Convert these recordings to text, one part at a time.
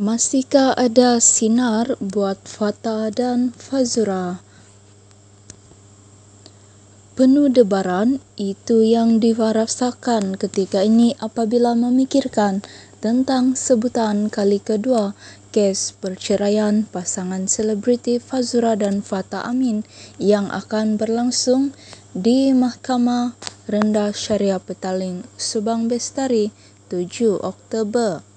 Masihkah ada sinar buat Fata dan Fazura? Penuh debaran itu yang diwarasakan ketika ini apabila memikirkan tentang sebutan kali kedua kes perceraian pasangan selebriti Fazura dan Fata Amin yang akan berlangsung di Mahkamah Rendah Syariah Petaling Subang Bestari 7 Oktober.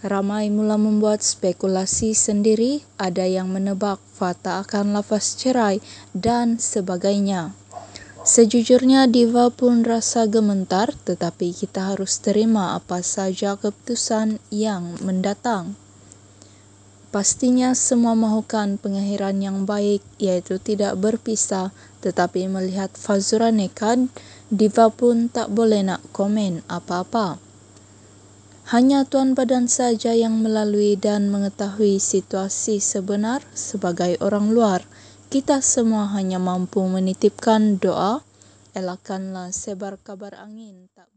Ramai mula membuat spekulasi sendiri, ada yang menebak Fata akan lafaz cerai dan sebagainya. Sejujurnya Diva pun rasa gemetar tetapi kita harus terima apa saja keputusan yang mendatang. Pastinya semua mahukan pengakhiran yang baik iaitu tidak berpisah tetapi melihat Fazura nekat Diva pun tak boleh nak komen apa-apa. Hanya Tuan Badan saja yang melalui dan mengetahui situasi sebenar sebagai orang luar. Kita semua hanya mampu menitipkan doa. Elakkanlah sebar kabar angin tak